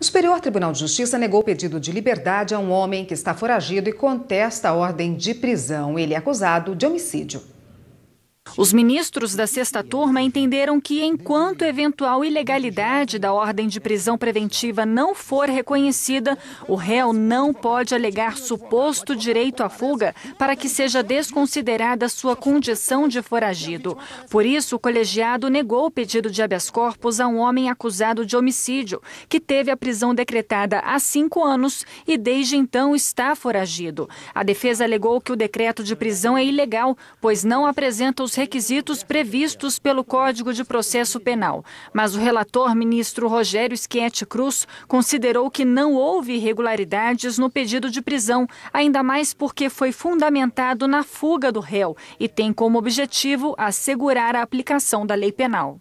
O Superior Tribunal de Justiça negou pedido de liberdade a um homem que está foragido e contesta a ordem de prisão. Ele é acusado de homicídio. Os ministros da sexta turma entenderam que, enquanto eventual ilegalidade da ordem de prisão preventiva não for reconhecida, o réu não pode alegar suposto direito à fuga para que seja desconsiderada sua condição de foragido. Por isso, o colegiado negou o pedido de habeas corpus a um homem acusado de homicídio, que teve a prisão decretada há cinco anos e desde então está foragido. A defesa alegou que o decreto de prisão é ilegal, pois não apresenta os requisitos previstos pelo Código de Processo Penal, mas o relator ministro Rogério Schietti Cruz considerou que não houve irregularidades no pedido de prisão, ainda mais porque foi fundamentado na fuga do réu e tem como objetivo assegurar a aplicação da lei penal.